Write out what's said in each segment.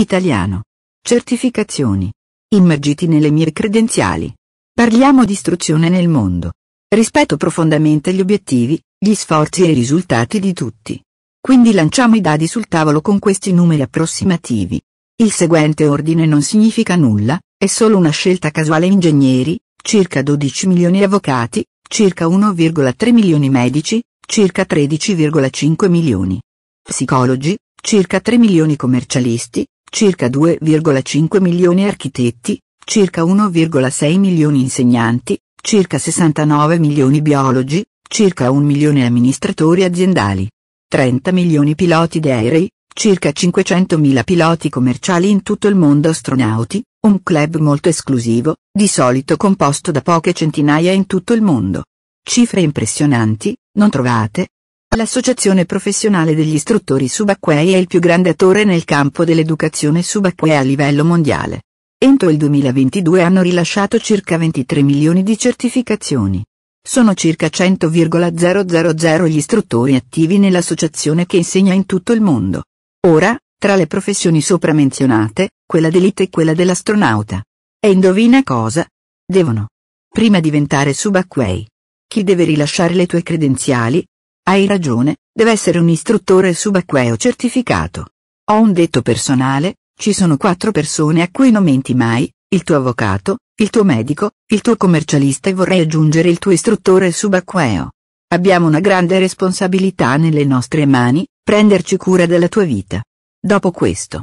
Italiano. Certificazioni. Immergiti nelle mie credenziali. Parliamo di istruzione nel mondo. Rispetto profondamente gli obiettivi, gli sforzi e i risultati di tutti. Quindi lanciamo i dadi sul tavolo con questi numeri approssimativi. Il seguente ordine non significa nulla, è solo una scelta casuale ingegneri, circa 12 milioni avvocati, circa 1,3 milioni medici, circa 13,5 milioni psicologi, circa 3 milioni commercialisti, circa 2,5 milioni architetti, circa 1,6 milioni insegnanti, circa 69 milioni biologi, circa 1 milione amministratori aziendali, 30 milioni piloti di aerei, circa 500.000 piloti commerciali in tutto il mondo astronauti, un club molto esclusivo, di solito composto da poche centinaia in tutto il mondo. Cifre impressionanti, non trovate, L'Associazione Professionale degli Istruttori Subacquei è il più grande attore nel campo dell'educazione subacquea a livello mondiale. Entro il 2022 hanno rilasciato circa 23 milioni di certificazioni. Sono circa 100,000 gli istruttori attivi nell'associazione che insegna in tutto il mondo. Ora, tra le professioni sopra menzionate, quella dell'IT e quella dell'astronauta. E indovina cosa? Devono. Prima diventare subacquei. Chi deve rilasciare le tue credenziali, hai ragione, deve essere un istruttore subacqueo certificato. Ho un detto personale, ci sono quattro persone a cui non menti mai, il tuo avvocato, il tuo medico, il tuo commercialista e vorrei aggiungere il tuo istruttore subacqueo. Abbiamo una grande responsabilità nelle nostre mani, prenderci cura della tua vita. Dopo questo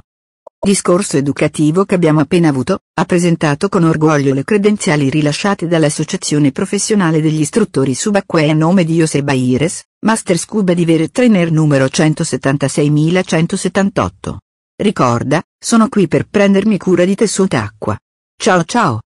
discorso educativo che abbiamo appena avuto, ha presentato con orgoglio le credenziali rilasciate dall'Associazione Professionale degli Istruttori Subacquei a nome di Joseba Ires, Master Scuba Diver Trainer numero 176178. Ricorda, sono qui per prendermi cura di te sott'acqua. Ciao ciao!